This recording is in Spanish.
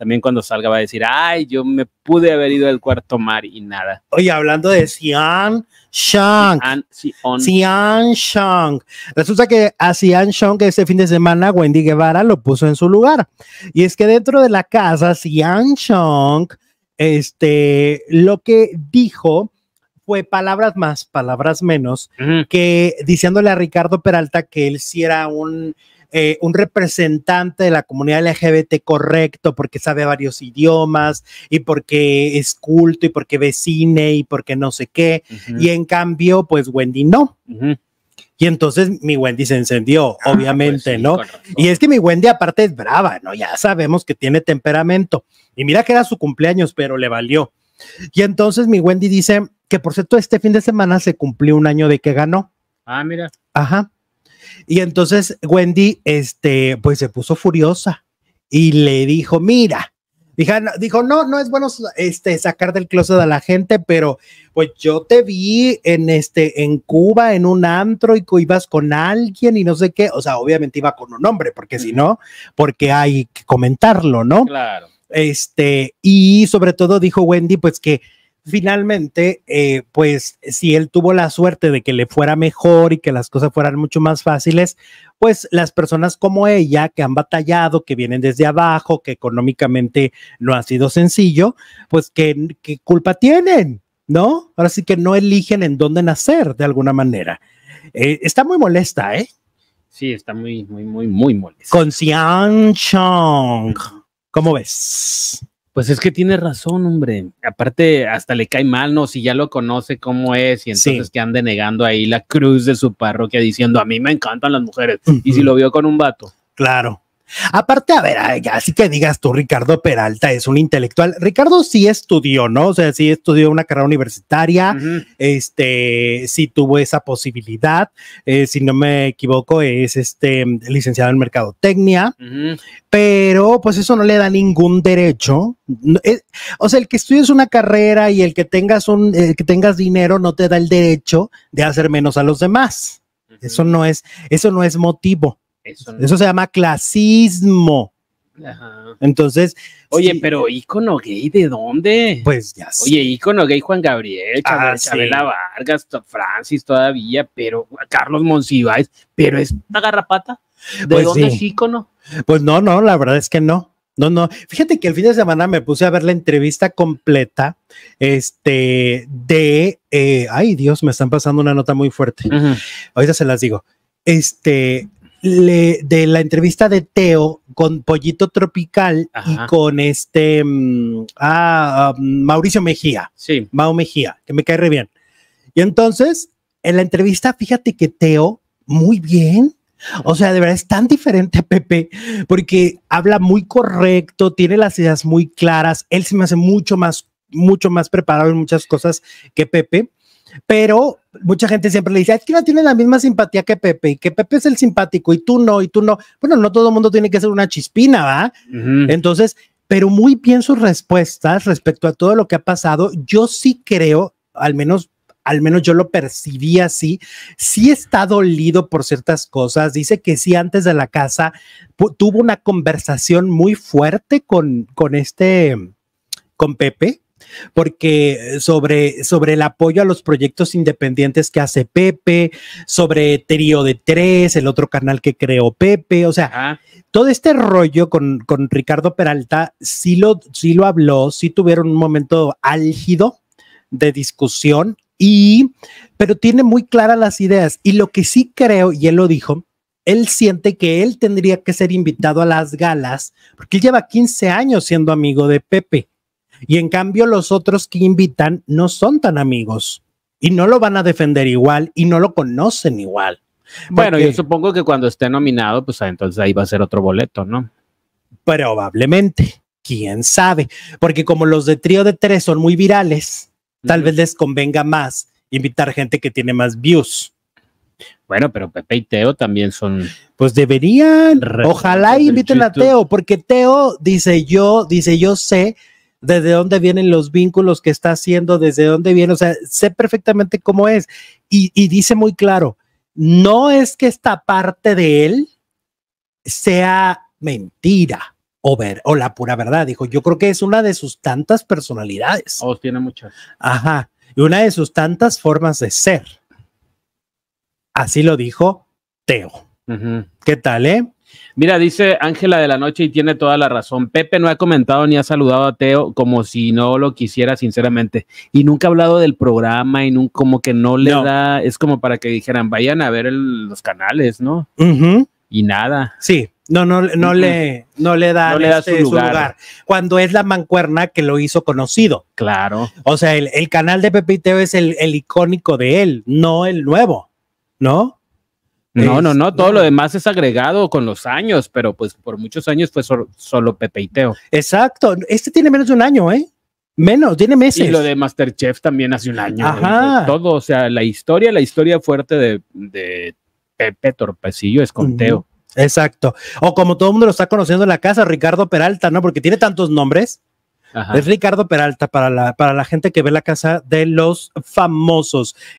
también cuando salga va a decir, ay, yo me pude haber ido al cuarto mar y nada. Oye, hablando de Xi'an Shang, Xi'an, resulta que a Xi'an Shang este fin de semana Wendy Guevara lo puso en su lugar. Y es que dentro de la casa, Xi'an Shang, este, lo que dijo fue palabras más, palabras menos, que diciéndole a Ricardo Peralta que él sí era un eh, un representante de la comunidad LGBT correcto porque sabe varios idiomas y porque es culto y porque ve cine y porque no sé qué. Y en cambio, pues Wendy no. Y entonces mi Wendy se encendió, ah, pues obviamente, ¿no? Y es que mi Wendy aparte es brava, ¿no? Ya sabemos que tiene temperamento. Y mira que era su cumpleaños, pero le valió. Y entonces mi Wendy dice que por cierto, este fin de semana se cumplió un año de que ganó. Ah, mira. Ajá. Y entonces Wendy, este, pues se puso furiosa y le dijo, mira, dijo, no, no es bueno este, sacar del closet a la gente, pero pues yo te vi en, este, en Cuba, en un antro y ibas con alguien y no sé qué, o sea, obviamente iba con un hombre, porque si no, porque hay que comentarlo, ¿no? Claro. Este, y sobre todo dijo Wendy, pues que finalmente, eh, pues si él tuvo la suerte de que le fuera mejor y que las cosas fueran mucho más fáciles, pues las personas como ella, que han batallado, que vienen desde abajo, que económicamente no ha sido sencillo, pues ¿qué, culpa tienen, ¿no? Ahora sí que no eligen en dónde nacer de alguna manera. Eh, está muy molesta, ¿eh? Sí, está muy, muy, muy, muy molesta. Con Chong. ¿Cómo ves? Pues es que tiene razón, hombre. Aparte, hasta le cae mal, ¿no? Si ya lo conoce cómo es y entonces que ande negando ahí la cruz de su parroquia diciendo, a mí me encantan las mujeres. Y si lo vio con un vato. Claro. Aparte, a ver, así que digas tú, Ricardo Peralta es un intelectual. Ricardo sí estudió, ¿no? O sea, sí estudió una carrera universitaria, este, sí tuvo esa posibilidad, eh, si no me equivoco, es este licenciado en mercadotecnia, pero pues eso no le da ningún derecho. Eh, o sea, el que estudies una carrera y el que tengas un, el que tengas dinero no te da el derecho de hacer menos a los demás. Eso no es, eso no es motivo. Eso, se llama clasismo. Entonces, oye, pero ícono gay, ¿de dónde? Pues ya sé. Oye, ícono gay Juan Gabriel, ah, Chabela, Vargas, Francis todavía, pero Carlos Monsiváis, pero es una garrapata. ¿De pues dónde es ícono? Pues no, no, la verdad es que no. No, no. Fíjate que el fin de semana me puse a ver la entrevista completa, este, de, eh, ay Dios, me están pasando una nota muy fuerte. Ahorita se las digo. Este, de la entrevista de Teo con Pollito Tropical y con este mm, ah, um, Mauricio Mejía. Sí. Mao Mejía, que me cae re bien. Y entonces, en la entrevista, fíjate que Teo, muy bien. O sea, de verdad es tan diferente a Pepe porque habla muy correcto, tiene las ideas muy claras. Él se me hace mucho más, mucho más preparado en muchas cosas que Pepe. Pero mucha gente siempre le dice, es que no tiene la misma simpatía que Pepe, y que Pepe es el simpático, y tú no, y tú no. Bueno, no todo el mundo tiene que ser una chispina, ¿va? Entonces, pero muy bien sus respuestas respecto a todo lo que ha pasado. Yo sí creo, al menos al menos yo lo percibí así, sí está dolido por ciertas cosas. Dice que sí, antes de la casa tuvo una conversación muy fuerte con, con este, con Pepe, porque eh, sobre, sobre el apoyo a los proyectos independientes que hace Pepe, sobre Trío de Tres, el otro canal que creó Pepe, o sea, todo este rollo con, Ricardo Peralta, sí lo, lo habló, sí tuvieron un momento álgido de discusión y, pero tiene muy claras las ideas y lo que sí creo, y él lo dijo, él siente que él tendría que ser invitado a las galas, porque él lleva 15 años siendo amigo de Pepe. Y en cambio los otros que invitan no son tan amigos y no lo van a defender igual y no lo conocen igual. Bueno, yo supongo que cuando esté nominado, pues ah, entonces ahí va a ser otro boleto, ¿no? Probablemente, quién sabe, porque como los de trío de tres son muy virales, tal vez les convenga más invitar gente que tiene más views. Bueno, pero Pepe y Teo también son. Pues deberían. Ojalá inviten a Teo, porque Teo dice yo, dice yo sé desde dónde vienen los vínculos que está haciendo, desde dónde viene, o sea, sé perfectamente cómo es. Y, dice muy claro, no es que esta parte de él sea mentira o, ver, o la pura verdad, dijo, yo creo que es una de sus tantas personalidades. o oh, tiene muchas. Ajá, y una de sus tantas formas de ser. Así lo dijo Teo. ¿Qué tal, eh? Mira, dice Ángela de la Noche y tiene toda la razón. Pepe no ha comentado ni ha saludado a Teo como si no lo quisiera, sinceramente. Y nunca ha hablado del programa y como que no le da, es como para que dijeran, vayan a ver los canales, ¿no? Y nada. Sí, no, no, no le, no le da, no este, su, lugar. Cuando es la mancuerna que lo hizo conocido. Claro. O sea, el, canal de Pepe y Teo es el icónico de él, no el nuevo, ¿no? No, no, no, todo lo demás es agregado con los años, pero pues por muchos años fue solo, y Teo. Exacto, este tiene menos de un año, ¿eh? Menos, tiene meses. Y lo de Masterchef también hace un año. ¿eh? Ajá. Todo, o sea, la historia, la historia fuerte de, Pepe Torpecillo es con Teo. Exacto. O como todo el mundo lo está conociendo en la casa, Ricardo Peralta, ¿no? Porque tiene tantos nombres. Es Ricardo Peralta para la, para la gente que ve la casa de los famosos.